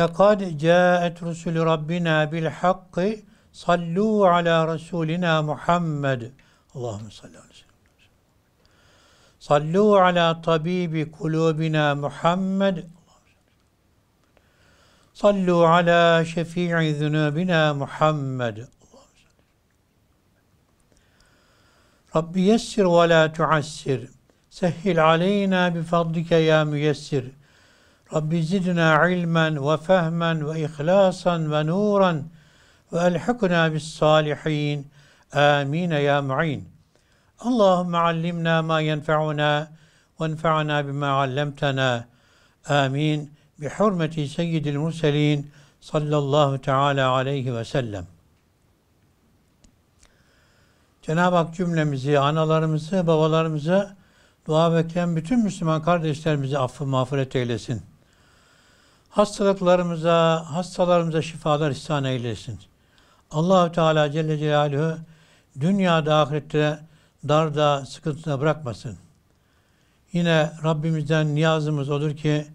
لقد جاءت رسل ربنا بالحق صلوا على رسولنا محمد اللهم صل على صلوا على طبيب قلوبنا محمد صلوا على شفيع ذنوبنا محمد رب يسر ولا تعسر سهل علينا بفضلك يا ميسر Rabbi zidna ilmen ve fehmen ve ihlasan ve nuran ve elhikna bis salihin. Amin ya mu'in. Allahümme allimna ma yenfe'una ve enfe'na bima allemtena. Amin. Bi hurmeti seyyidil murselin sallallahu teala aleyhi ve sellem. Cenab-ı Hak cümlemizi, analarımızı, babalarımızı, dua bekleyen bütün Müslüman kardeşlerimizi affı mağfiret eylesin hastalıklarımıza, hastalarımıza şifalar ihsan eylesin. Allahü Teala Celle Celaluhu dünyada ahirette darda, sıkıntıda bırakmasın. Yine Rabbimizden niyazımız olur ki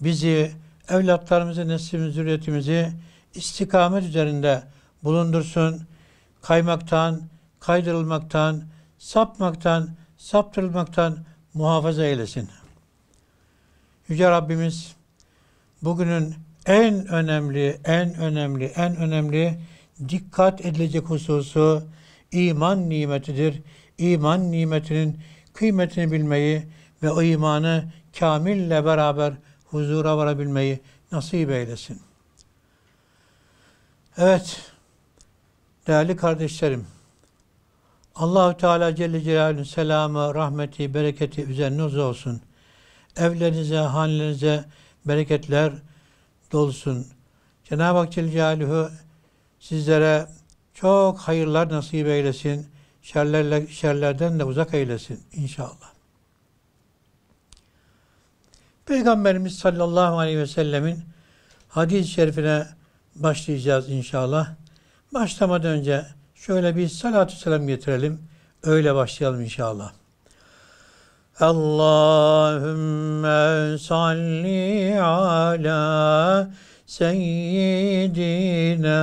bizi, evlatlarımızı, neslimiz, zürriyetimizi istikamet üzerinde bulundursun. Kaymaktan, kaydırılmaktan, sapmaktan, saptırılmaktan muhafaza eylesin. Yüce Rabbimiz bugünün en önemli, en önemli, en önemli dikkat edilecek hususu iman nimetidir. İman nimetinin kıymetini bilmeyi ve o imanı kamille beraber huzura varabilmeyi nasip eylesin. Evet, değerli kardeşlerim, Allahü Teala Celle Celaluhu'nun selamı, rahmeti, bereketi üzerinize olsun. Evlerinize, hanenize, bereketler dolsun. Cenab-ı Hak Celle Celaluhu sizlere çok hayırlar nasip eylesin. Şerlerle, şerlerden de uzak eylesin inşallah. Peygamberimiz sallallahu aleyhi ve sellemin hadis-i şerifine başlayacağız inşallah. Başlamadan önce şöyle bir salatu selam getirelim. Öyle başlayalım inşallah. Allahümme salli ala seyyidina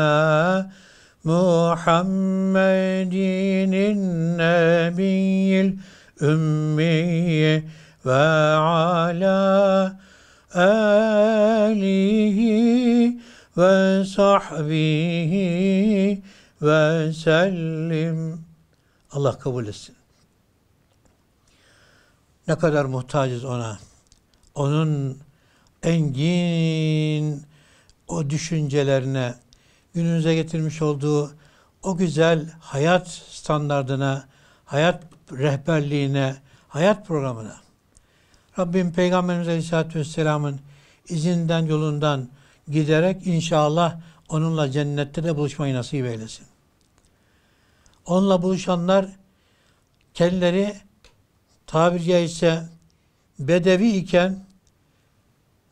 Muhammedinin nebiyyil ümmiyi ve ala alihi ve sahbihi ve sellim. Allah kabul etsin. Ne kadar muhtacız ona. Onun engin o düşüncelerine, günümüze getirmiş olduğu o güzel hayat standartına, hayat rehberliğine, hayat programına. Rabbim Peygamberimiz Aleyhisselatü Vesselam'ın izinden, yolundan giderek inşallah onunla cennette de buluşmayı nasip eylesin. Onunla buluşanlar kendileri tabiri caizse bedevi iken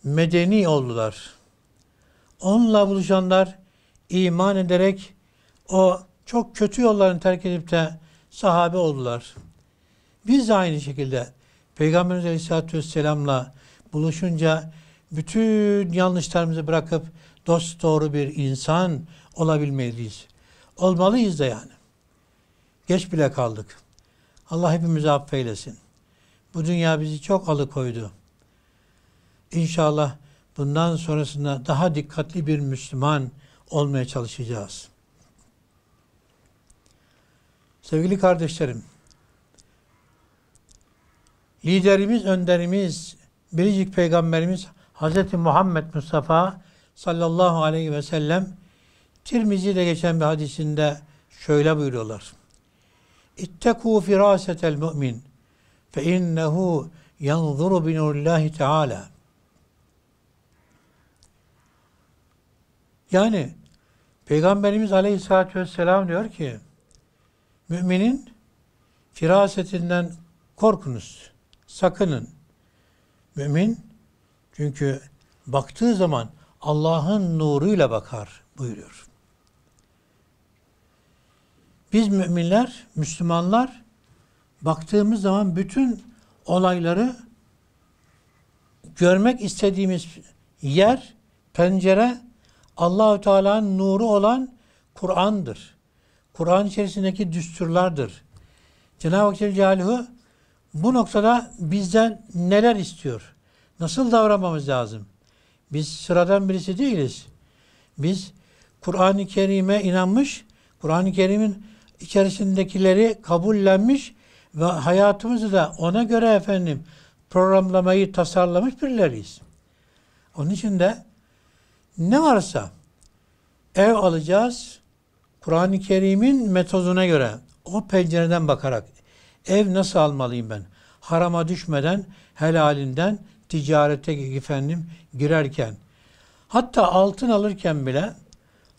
medeni oldular. Onunla buluşanlar iman ederek o çok kötü yollarını terk edip de sahabe oldular. Biz de aynı şekilde Peygamberimiz Aleyhisselatü Vesselam'la buluşunca bütün yanlışlarımızı bırakıp dost doğru bir insan olabilmeliyiz. Olmalıyız da yani. Geç bile kaldık. Allah hepimizi affeylesin. Bu dünya bizi çok alıkoydu. İnşallah bundan sonrasında daha dikkatli bir Müslüman olmaya çalışacağız. Sevgili kardeşlerim, liderimiz, önderimiz, biricik peygamberimiz Hz. Muhammed Mustafa sallallahu aleyhi ve sellem Tirmizi'de geçen bir hadisinde şöyle buyuruyorlar. İttekû firâsetel mü'min fe innehu yanzuru bi nurillahi teala. Yani Peygamberimiz Aleyhisselatü Vesselam diyor ki müminin firasetinden korkunuz, sakının. Mümin çünkü baktığı zaman Allah'ın nuruyla bakar buyuruyor. Biz müminler, Müslümanlar baktığımız zaman bütün olayları görmek istediğimiz yer, pencere Allahü Teala'nın nuru olan Kur'an'dır. Kur'an içerisindeki düsturlardır. Cenab-ı Hak Celaluhu bu noktada bizden neler istiyor? Nasıl davranmamız lazım? Biz sıradan birisi değiliz. Biz Kur'an-ı Kerim'e inanmış, Kur'an-ı Kerim'in içerisindekileri kabullenmiş ve hayatımızı da ona göre efendim programlamayı tasarlamış birileriyiz. Onun için de ne varsa ev alacağız Kur'an-ı Kerim'in metoduna göre o pencereden bakarak ev nasıl almalıyım ben? Harama düşmeden, helalinden ticarete efendim girerken hatta altın alırken bile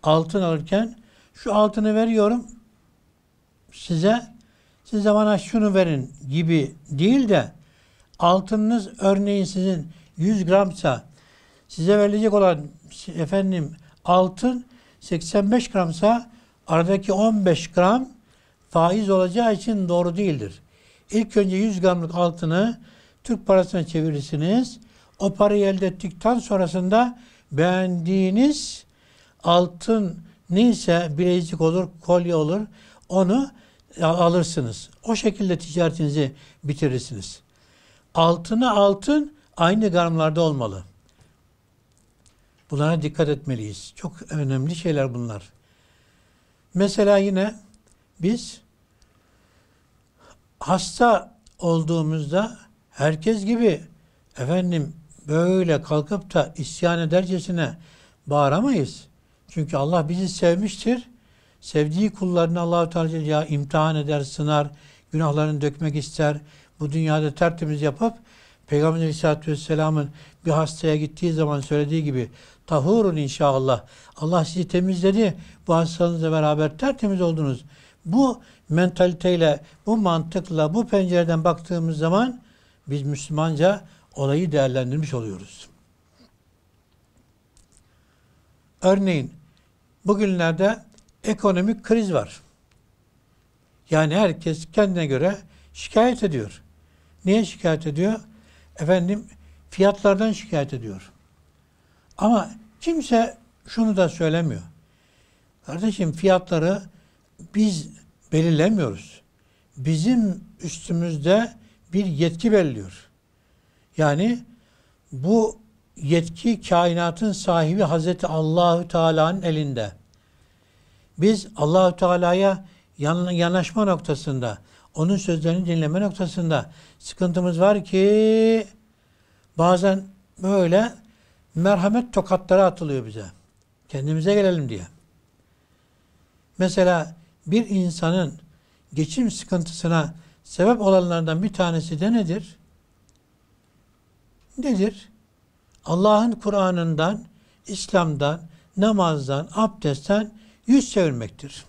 altın alırken şu altını veriyorum size size bana şunu verin gibi değil de altınınız örneğin sizin 100 gramsa size verilecek olan efendim altın 85 gramsa aradaki 15 gram faiz olacağı için doğru değildir. İlk önce 100 gramlık altını Türk parasına çevirirsiniz. O parayı elde ettikten sonrasında beğendiğiniz altın neyse bilezik olur, kolye olur onu alırsınız. O şekilde ticaretinizi bitirirsiniz. Altına altın aynı gramlarda olmalı. Bunlara dikkat etmeliyiz. Çok önemli şeyler bunlar. Mesela yine biz hasta olduğumuzda herkes gibi efendim böyle kalkıp da isyan edercesine bağıramayız. Çünkü Allah bizi sevmiştir Sevdiği kullarını Allahu Teala ya imtihan eder, sınar, günahlarını dökmek ister. Bu dünyada tertemiz yapıp Peygamber Aleyhisselatü Vesselam'ın bir hastaya gittiği zaman söylediği gibi tahurun inşallah. Allah sizi temizledi. Bu hastanızla beraber tertemiz oldunuz. Bu mentaliteyle, bu mantıkla, bu pencereden baktığımız zaman biz Müslümanca olayı değerlendirmiş oluyoruz. Örneğin bugünlerde ekonomik kriz var. Yani herkes kendine göre şikayet ediyor. Niye şikayet ediyor? Efendim fiyatlardan şikayet ediyor. Ama kimse şunu da söylemiyor. Kardeşim fiyatları biz belirlemiyoruz. Bizim üstümüzde bir yetki belirliyor. Yani bu yetki kainatın sahibi Hazreti Allahü Teala'nın elinde. Biz Allahü Teala'ya yanaşma noktasında, onun sözlerini dinleme noktasında sıkıntımız var ki bazen böyle merhamet tokatları atılıyor bize. Kendimize gelelim diye. Mesela bir insanın geçim sıkıntısına sebep olanlardan bir tanesi de nedir? Nedir? Allah'ın Kur'an'ından, İslam'dan, namazdan, abdestten yüz çevirmektir.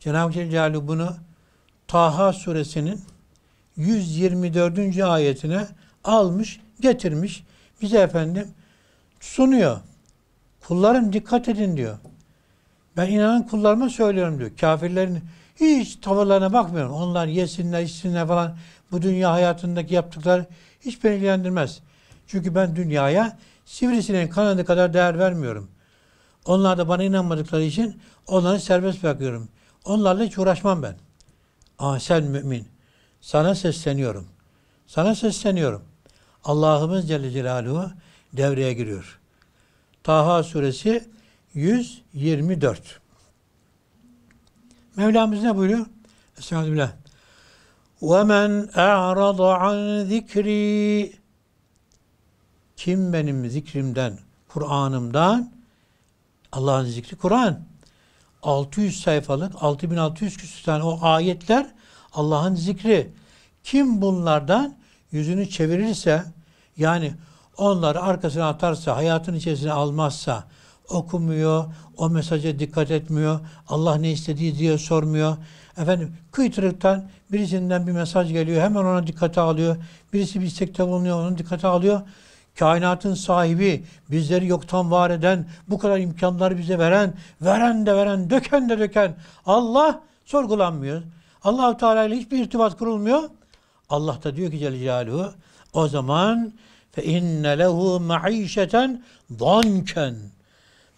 Cenab-ı Celle bunu Taha suresinin 124. ayetine almış, getirmiş. Bize efendim sunuyor. Kullarım dikkat edin diyor. Ben inanan kullarıma söylüyorum diyor. Kafirlerin hiç tavırlarına bakmıyorum. Onlar yesinler, içsinler falan. Bu dünya hayatındaki yaptıkları hiç beni ilgilendirmez. Çünkü ben dünyaya sivrisineğin kanadı kadar değer vermiyorum.'' Onlar da bana inanmadıkları için onları serbest bırakıyorum. Onlarla hiç uğraşmam ben. Ama ah, sen mümin. Sana sesleniyorum. Sana sesleniyorum. Allah'ımız Celle Celaluhu devreye giriyor. Taha suresi 124. Mevlamız ne buyuruyor? Estağfirullah. وَمَنْ اَعْرَضَ عَنْ ذِكْرِي Kim benim zikrimden, Kur'an'ımdan Allah'ın zikri Kur'an. 600 sayfalık, 6600 küsur tane o ayetler Allah'ın zikri. Kim bunlardan yüzünü çevirirse yani onları arkasına atarsa, hayatın içerisine almazsa, okumuyor, o mesaja dikkat etmiyor, Allah ne istediği diye sormuyor. Efendim kıytırıktan birisinden bir mesaj geliyor, hemen ona dikkate alıyor. Birisi bir istekte bulunuyor, onu dikkate alıyor kainatın sahibi, bizleri yoktan var eden, bu kadar imkanları bize veren, veren de veren, döken de döken Allah sorgulanmıyor. Allahu Teala ile hiçbir irtibat kurulmuyor. Allah da diyor ki Celle Celaluhu o zaman fe inne lehu maişeten danken.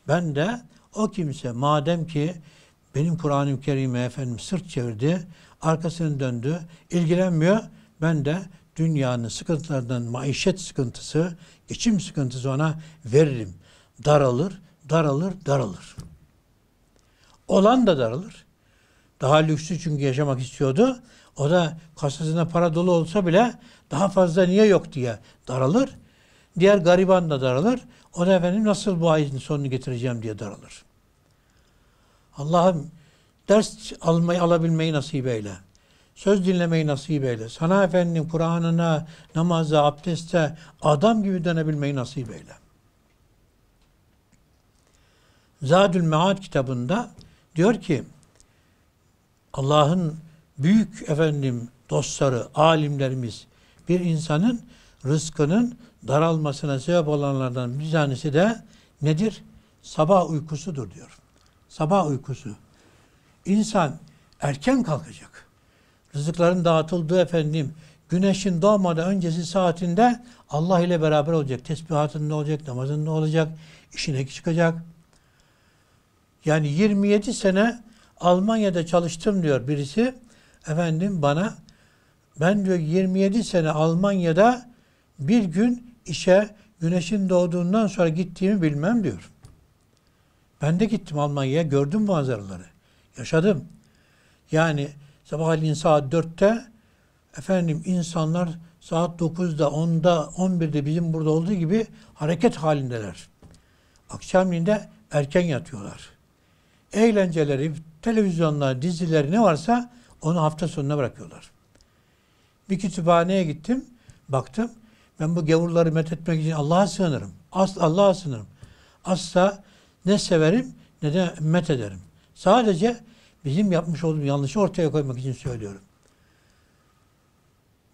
Ben de o kimse madem ki benim Kur'an-ı Kerim'e efendim sırt çevirdi, arkasını döndü, ilgilenmiyor. Ben de dünyanın sıkıntılarından maişet sıkıntısı, geçim sıkıntısı ona veririm. Daralır, daralır, daralır. Olan da daralır. Daha lüksü çünkü yaşamak istiyordu. O da kasasında para dolu olsa bile daha fazla niye yok diye daralır. Diğer gariban da daralır. O da efendim nasıl bu ayetin sonunu getireceğim diye daralır. Allah'ım ders almayı alabilmeyi nasip eyle söz dinlemeyi nasip eyle. Sana efendim Kur'an'ına, namaza, abdeste adam gibi dönebilmeyi nasip eyle. Zadül Mead kitabında diyor ki Allah'ın büyük efendim dostları, alimlerimiz bir insanın rızkının daralmasına sebep olanlardan bir tanesi de nedir? Sabah uykusudur diyor. Sabah uykusu. İnsan erken kalkacak rızıkların dağıtıldığı efendim güneşin doğmadan öncesi saatinde Allah ile beraber olacak. Tesbihatın ne olacak, namazın ne olacak, işine çıkacak. Yani 27 sene Almanya'da çalıştım diyor birisi. Efendim bana ben diyor 27 sene Almanya'da bir gün işe güneşin doğduğundan sonra gittiğimi bilmem diyor. Ben de gittim Almanya'ya gördüm manzaraları. Yaşadım. Yani Sabahleyin saat 4'te efendim insanlar saat 9'da, 10'da, 11'de bizim burada olduğu gibi hareket halindeler. Akşamleyin de erken yatıyorlar. Eğlenceleri, televizyonlar, dizileri ne varsa onu hafta sonuna bırakıyorlar. Bir kütüphaneye gittim, baktım. Ben bu gavurları methetmek için Allah'a sığınırım. As Allah'a sığınırım. Asla ne severim ne de met ederim. Sadece Bizim yapmış olduğumuz yanlışı ortaya koymak için söylüyorum.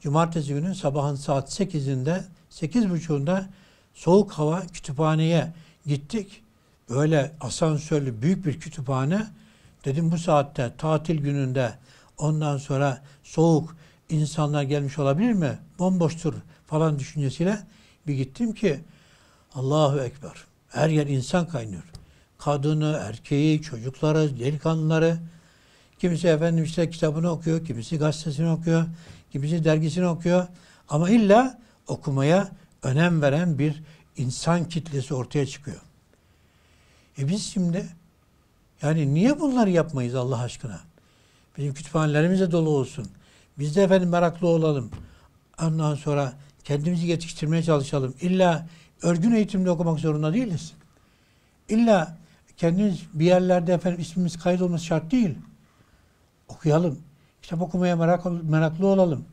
Cumartesi günü sabahın saat 8'inde, 8.30'unda soğuk hava kütüphaneye gittik. Böyle asansörlü büyük bir kütüphane. Dedim bu saatte tatil gününde ondan sonra soğuk insanlar gelmiş olabilir mi? Bomboştur falan düşüncesiyle bir gittim ki Allahu Ekber. Her yer insan kaynıyor. Kadını, erkeği, çocukları, delikanlıları, Kimisi efendim işte kitabını okuyor, kimisi gazetesini okuyor, kimisi dergisini okuyor. Ama illa okumaya önem veren bir insan kitlesi ortaya çıkıyor. E biz şimdi yani niye bunları yapmayız Allah aşkına? Bizim kütüphanelerimiz de dolu olsun. Biz de efendim meraklı olalım. Ondan sonra kendimizi yetiştirmeye çalışalım. İlla örgün eğitimde okumak zorunda değiliz. İlla kendimiz bir yerlerde efendim ismimiz kaydolması şart değil okuyalım. Kitap okumaya merak, meraklı olalım.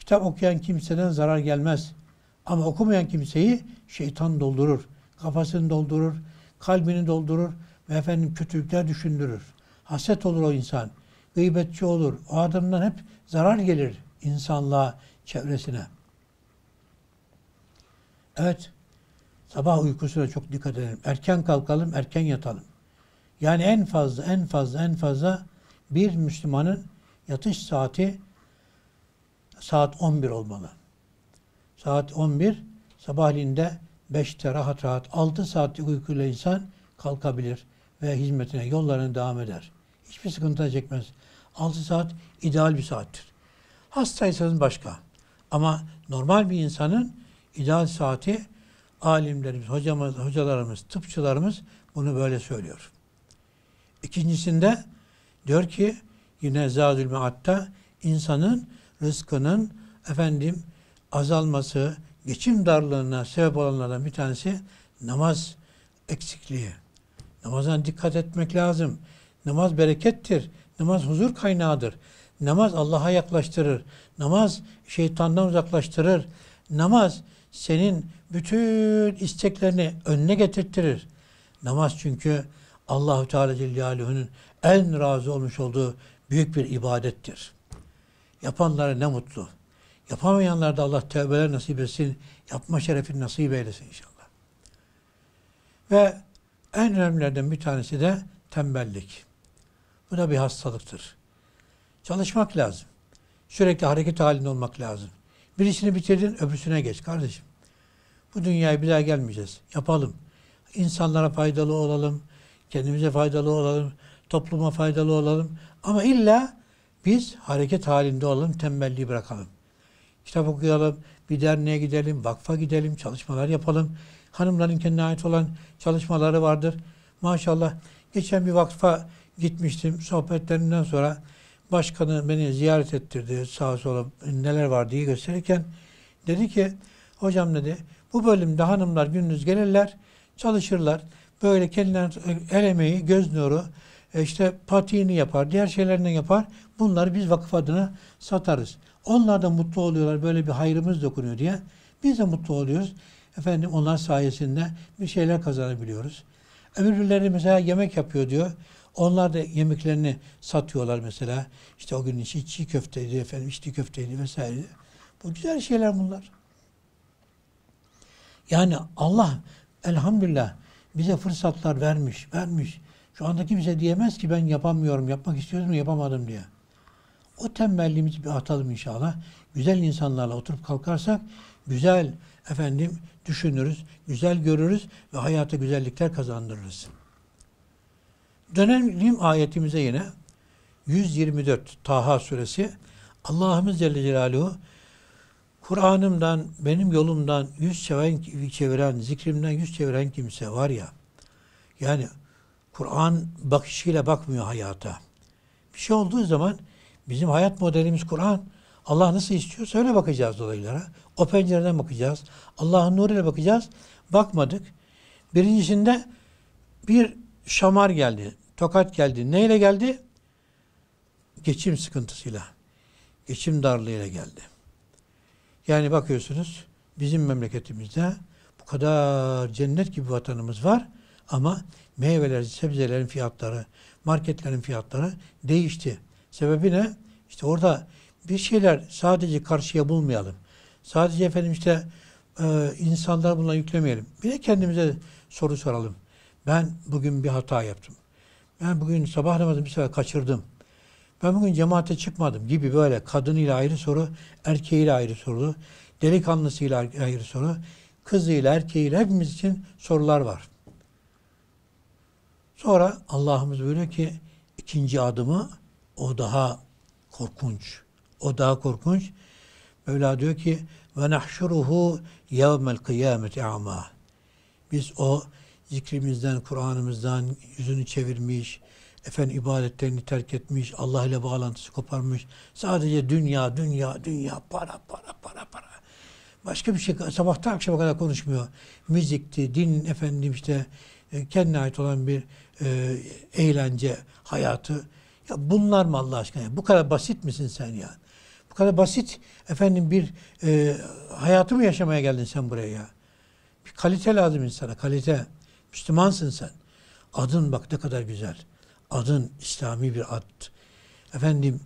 Kitap okuyan kimseden zarar gelmez. Ama okumayan kimseyi şeytan doldurur. Kafasını doldurur, kalbini doldurur ve efendim kötülükler düşündürür. Haset olur o insan. Gıybetçi olur. O adamdan hep zarar gelir insanlığa, çevresine. Evet, sabah uykusuna çok dikkat edelim. Erken kalkalım, erken yatalım. Yani en fazla, en fazla, en fazla bir Müslümanın yatış saati saat 11 olmalı. Saat 11 sabahleyin de 5'te rahat rahat 6 saatlik uykuyla insan kalkabilir ve hizmetine yollarını devam eder. Hiçbir sıkıntı çekmez. 6 saat ideal bir saattir. Hastaysanız başka. Ama normal bir insanın ideal saati alimlerimiz, hocamız, hocalarımız, tıpçılarımız bunu böyle söylüyor. İkincisinde Diyor ki yine Zadül muatta insanın rızkının efendim azalması, geçim darlığına sebep olanlardan bir tanesi namaz eksikliği. Namazdan dikkat etmek lazım. Namaz berekettir. Namaz huzur kaynağıdır. Namaz Allah'a yaklaştırır. Namaz şeytandan uzaklaştırır. Namaz senin bütün isteklerini önüne getirtirir. Namaz çünkü Allahü Teala Celaluhu'nun en razı olmuş olduğu büyük bir ibadettir. Yapanlara ne mutlu. Yapamayanlar da Allah tövbeler nasip etsin, yapma şerefini nasip eylesin inşallah. Ve en önemlilerden bir tanesi de tembellik. Bu da bir hastalıktır. Çalışmak lazım. Sürekli hareket halinde olmak lazım. Birisini bitirdin, öbürsüne geç kardeşim. Bu dünyaya bir daha gelmeyeceğiz. Yapalım. İnsanlara faydalı olalım. Kendimize faydalı olalım, topluma faydalı olalım. Ama illa biz hareket halinde olalım, tembelliği bırakalım. Kitap okuyalım, bir derneğe gidelim, vakfa gidelim, çalışmalar yapalım. Hanımların kendine ait olan çalışmaları vardır. Maşallah geçen bir vakfa gitmiştim. Sohbetlerinden sonra başkanı beni ziyaret ettirdi. Sağa sola neler var diye gösterirken dedi ki hocam dedi bu bölümde hanımlar gündüz gelirler çalışırlar. Böyle kendilerine e, el emeği, göz nuru, e, işte patiğini yapar, diğer şeylerini yapar. Bunları biz vakıf adına satarız. Onlar da mutlu oluyorlar böyle bir hayrımız dokunuyor diye. Biz de mutlu oluyoruz. Efendim onlar sayesinde bir şeyler kazanabiliyoruz. Öbürleri mesela yemek yapıyor diyor. Onlar da yemeklerini satıyorlar mesela. İşte o gün içi çiğ köfteydi efendim, içli köfteydi vesaire. Bu güzel şeyler bunlar. Yani Allah elhamdülillah bize fırsatlar vermiş, vermiş. Şu anda kimse diyemez ki ben yapamıyorum, yapmak istiyoruz mu yapamadım diye. O tembelliğimizi bir atalım inşallah. Güzel insanlarla oturup kalkarsak güzel efendim düşünürüz, güzel görürüz ve hayata güzellikler kazandırırız. Dönelim ayetimize yine. 124 Taha suresi. Allah'ımız Celle Celaluhu Kur'an'ımdan, benim yolumdan yüz çeviren, çeviren, zikrimden yüz çeviren kimse var ya, yani Kur'an bakışıyla bakmıyor hayata. Bir şey olduğu zaman bizim hayat modelimiz Kur'an. Allah nasıl istiyor, öyle bakacağız dolayılara. O pencereden bakacağız. Allah'ın nuruyla bakacağız. Bakmadık. Birincisinde bir şamar geldi. Tokat geldi. Neyle geldi? Geçim sıkıntısıyla. Geçim darlığıyla geldi. Yani bakıyorsunuz bizim memleketimizde bu kadar cennet gibi vatanımız var ama meyveler, sebzelerin fiyatları, marketlerin fiyatları değişti. Sebebi ne? İşte orada bir şeyler sadece karşıya bulmayalım. Sadece efendim işte e, insanlara buna yüklemeyelim. Bir de kendimize soru soralım. Ben bugün bir hata yaptım. Ben bugün sabah namazını bir sefer kaçırdım. Ben bugün cemaate çıkmadım gibi böyle kadınıyla ayrı soru, erkeğiyle ayrı soru, delikanlısıyla ayrı soru, kızıyla, erkeğiyle hepimiz için sorular var. Sonra Allah'ımız böyle ki ikinci adımı o daha korkunç. O daha korkunç. Mevla diyor ki ve nahşuruhu yevmel kıyameti ama. Biz o zikrimizden, Kur'an'ımızdan yüzünü çevirmiş, efendim ibadetlerini terk etmiş, Allah ile bağlantısı koparmış. Sadece dünya, dünya, dünya, para, para, para, para. Başka bir şey sabahtan akşama kadar konuşmuyor. Müzikti, din efendim işte e, kendine ait olan bir e, eğlence hayatı. Ya bunlar mı Allah aşkına? Bu kadar basit misin sen ya? Bu kadar basit efendim bir e, hayatı mı yaşamaya geldin sen buraya ya? Bir kalite lazım insana, kalite. Müslümansın sen. Adın bak ne kadar güzel adın İslami bir ad. Efendim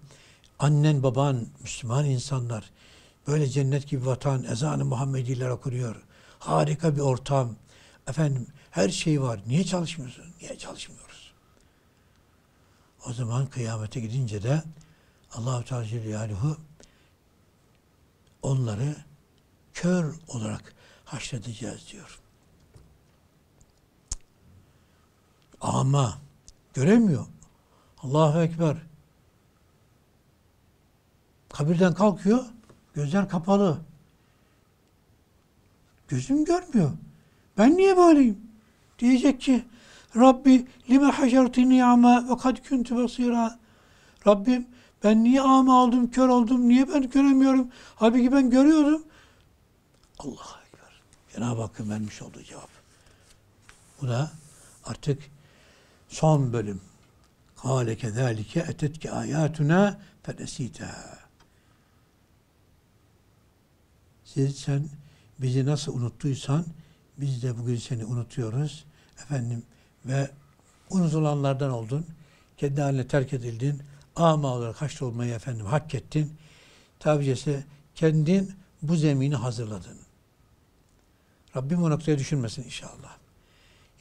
annen baban Müslüman insanlar. Böyle cennet gibi vatan ezanı Muhammediler okunuyor. Harika bir ortam. Efendim her şey var. Niye çalışmıyorsun? Niye çalışmıyoruz? O zaman kıyamete gidince de Allahu Teala Celaluhu onları kör olarak haşredeceğiz diyor. Ama Göremiyor. Allahu Ekber. Kabirden kalkıyor. Gözler kapalı. Gözüm görmüyor. Ben niye böyleyim? Diyecek ki Rabbi lime hacertini ama ve kad kuntu basira. Rabbim ben niye ama oldum, kör oldum, niye ben göremiyorum? Halbuki ben görüyordum. Allah Ekber. Cenab-ı Hakk'ın vermiş olduğu cevap. Bu da artık Son bölüm. Kale kezalike etetke ayatuna fenesiteha. Siz sen bizi nasıl unuttuysan biz de bugün seni unutuyoruz. Efendim ve unutulanlardan oldun. Kendi haline terk edildin. Ama olarak haşr olmayı efendim hak ettin. Tabicesi kendin bu zemini hazırladın. Rabbim o noktaya düşünmesin inşallah.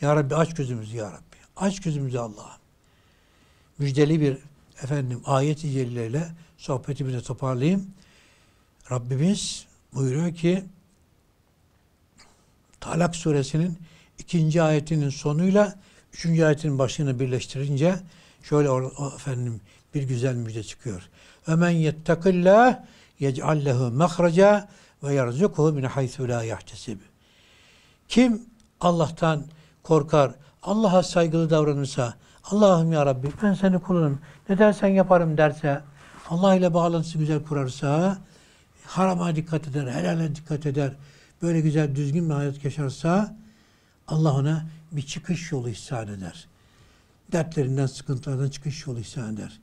Ya Rabbi aç gözümüzü ya Rabbi. Aç gözümüzü Allah'a. Müjdeli bir efendim ayet-i celleyle sohbetimizi toparlayayım. Rabbimiz buyuruyor ki Talak suresinin ikinci ayetinin sonuyla üçüncü ayetin başını birleştirince şöyle o, efendim bir güzel müjde çıkıyor. Ömen yettakillah yec'al lehu mahraca ve yarzukuhu min haythu la yahtesib. Kim Allah'tan korkar, Allah'a saygılı davranırsa, Allah'ım ya Rabbi ben seni kulunum, ne dersen yaparım derse, Allah ile bağlantısı güzel kurarsa, harama dikkat eder, helale dikkat eder, böyle güzel düzgün bir hayat yaşarsa, Allah ona bir çıkış yolu ihsan eder. Dertlerinden, sıkıntılardan çıkış yolu ihsan eder.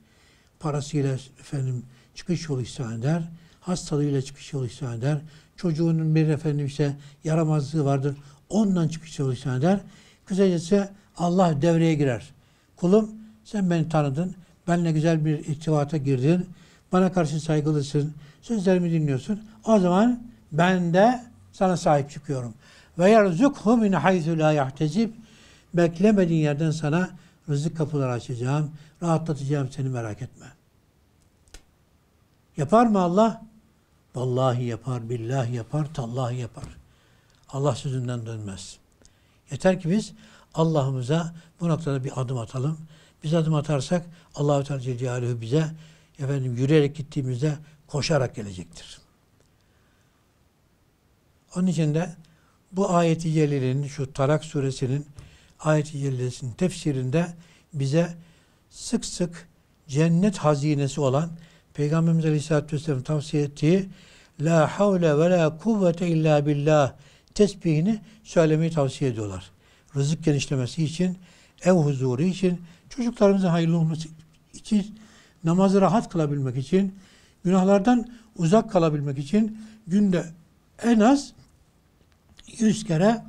Parasıyla efendim çıkış yolu ihsan eder. Hastalığıyla çıkış yolu ihsan eder. Çocuğunun bir efendim ise yaramazlığı vardır. Ondan çıkış yolu ihsan eder. Kısacası Allah devreye girer. Kulum sen beni tanıdın. Benle güzel bir irtibata girdin. Bana karşı saygılısın. Sözlerimi dinliyorsun. O zaman ben de sana sahip çıkıyorum. Ve yerzukhu min haythu la yahtezib. Beklemediğin yerden sana rızık kapıları açacağım. Rahatlatacağım seni merak etme. Yapar mı Allah? Vallahi yapar, billahi yapar, tallahi yapar. Allah sözünden dönmez.'' Yeter ki biz Allah'ımıza bu noktada bir adım atalım. Biz adım atarsak Allahu Teala Celle bize efendim yürüyerek gittiğimizde koşarak gelecektir. Onun için de bu ayeti celilinin şu Tarak suresinin ayeti celilesinin tefsirinde bize sık sık cennet hazinesi olan Peygamberimiz Aleyhisselatü Vesselam tavsiye ettiği La havle ve la kuvvete illa billah tesbihini söylemeyi tavsiye ediyorlar. Rızık genişlemesi için, ev huzuru için, çocuklarımızın hayırlı olması için, namazı rahat kılabilmek için, günahlardan uzak kalabilmek için günde en az yüz kere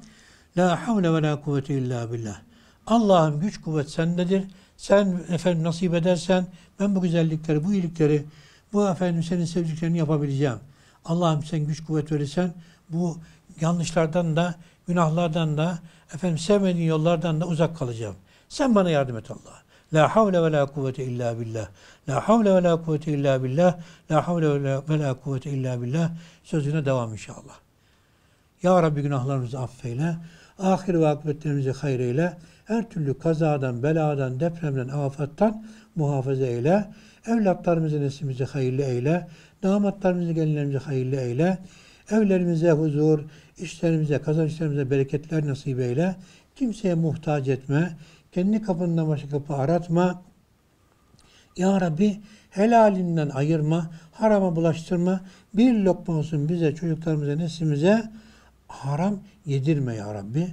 La havle ve la kuvvete illa billah. Allah'ım güç kuvvet sendedir. Sen efendim nasip edersen ben bu güzellikleri, bu iyilikleri, bu efendim senin sevdiklerini yapabileceğim. Allah'ım sen güç kuvvet verirsen bu yanlışlardan da, günahlardan da, efendim sevmediğin yollardan da uzak kalacağım. Sen bana yardım et Allah. La havle ve la kuvvete illa billah. La havle ve la kuvvete illa billah. La havle ve la kuvvete illa billah. Sözüne devam inşallah. Ya Rabbi günahlarımızı affeyle. Ahir ve akıbetlerimizi hayreyle. Her türlü kazadan, beladan, depremden, afattan muhafaza eyle. Evlatlarımızı, neslimizi hayırlı eyle. Damatlarımızı, gelinlerimizi hayırlı eyle. Evlerimize huzur, işlerimize, kazançlarımıza bereketler nasip eyle. Kimseye muhtaç etme. Kendi kapından başka kapı aratma. Ya Rabbi helalinden ayırma, harama bulaştırma. Bir lokma olsun bize, çocuklarımıza, neslimize haram yedirme ya Rabbi.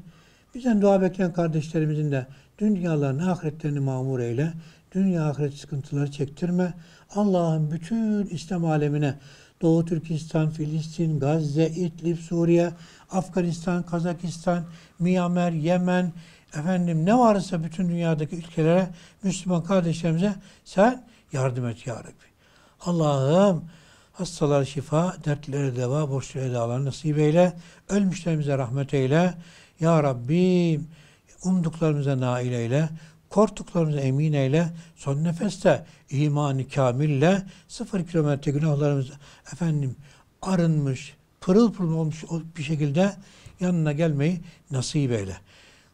Bizden dua bekleyen kardeşlerimizin de dünyalarını, ahiretlerini mamur eyle. Dünya ahiret sıkıntıları çektirme. Allah'ın bütün İslam alemine Doğu Türkistan, Filistin, Gazze, İdlib, Suriye, Afganistan, Kazakistan, Myanmar, Yemen, efendim ne varsa bütün dünyadaki ülkelere, Müslüman kardeşlerimize sen yardım et ya Rabbi. Allah'ım hastalar şifa, dertlere deva, borçlara dağlar nasip eyle, ölmüşlerimize rahmet eyle. Ya Rabbim umduklarımıza nail eyle, Korktuklarını emin eyle. Son nefeste imanı kamille sıfır kilometre günahlarımız efendim arınmış, pırıl pırıl olmuş bir şekilde yanına gelmeyi nasip eyle.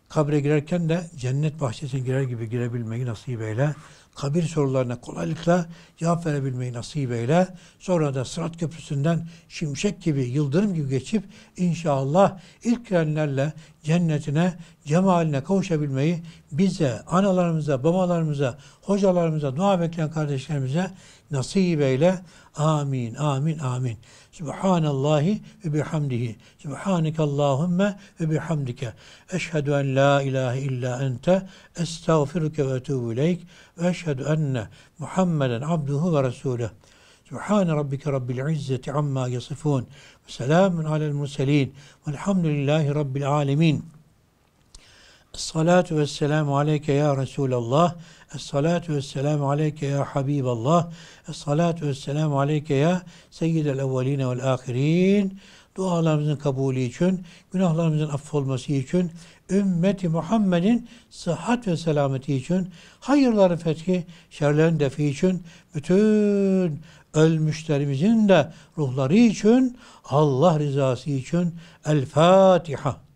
Kabre girerken de cennet bahçesine girer gibi girebilmeyi nasip eyle kabir sorularına kolaylıkla cevap verebilmeyi nasip eyle. Sonra da Sırat Köprüsü'nden şimşek gibi, yıldırım gibi geçip inşallah ilk girenlerle cennetine, cemaline kavuşabilmeyi bize, analarımıza, babalarımıza, hocalarımıza, dua bekleyen kardeşlerimize nasip eyle. Amin, amin, amin. Subhanallahi ve bihamdihi. Subhaneke Allahümme ve bihamdike. Eşhedü en la ilahe illa ente estağfiruke ve etubu ileyk ve eşhedü enne Muhammeden abduhu ve resulüh. Subhan rabbike rabbil izzeti amma yasifun. Ve selamun alel murselin. Velhamdülillahi rabbil alemin. Salatu ve selamu aleyke ya Resulallah. salatu ve selamu aleyke ya Habiballah. salatu ve selamu aleyke ya Seyyidel evveline vel ahirin. Dualarımızın kabulü için, günahlarımızın affolması için, ümmeti Muhammed'in sıhhat ve selameti için, hayırların fethi, şerlerin defi için, bütün ölmüşlerimizin de ruhları için, Allah rızası için El Fatiha.